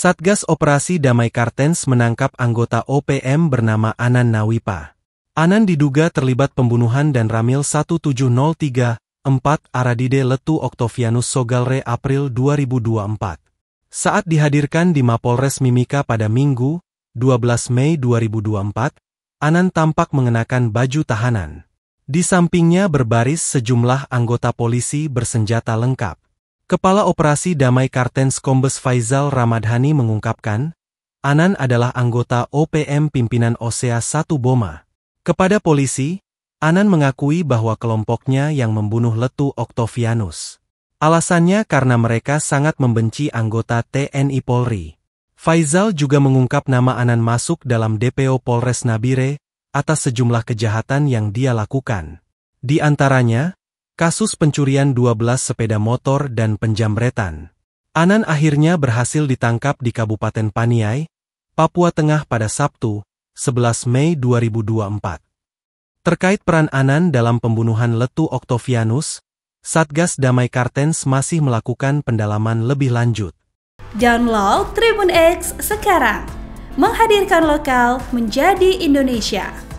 Satgas Operasi Damai Kartens menangkap anggota OPM bernama Anan Nawipa. Anan diduga terlibat pembunuhan dan Ramil 1703, 4 Aradide Letu Oktovianus Sogalre April 2024. Saat dihadirkan di Mapolres Mimika pada Minggu, 12 Mei 2024, Anan tampak mengenakan baju tahanan. Di sampingnya berbaris sejumlah anggota polisi bersenjata lengkap. Kepala Operasi Damai Kartens Kombes Faizal Ramadhani mengungkapkan, Anan adalah anggota OPM pimpinan OSEA 1 Boma. Kepada polisi, Anan mengakui bahwa kelompoknya yang membunuh Letu Oktovianus. Alasannya karena mereka sangat membenci anggota TNI Polri. Faizal juga mengungkap nama Anan masuk dalam DPO Polres Nabire atas sejumlah kejahatan yang dia lakukan. Di antaranya, Kasus pencurian 12 sepeda motor dan penjamretan. Anan akhirnya berhasil ditangkap di Kabupaten Paniai, Papua Tengah pada Sabtu, 11 Mei 2024. Terkait peran Anan dalam pembunuhan Letu Oktavianus, Satgas Damai Kartens masih melakukan pendalaman lebih lanjut. Download Tribun X sekarang, menghadirkan lokal menjadi Indonesia.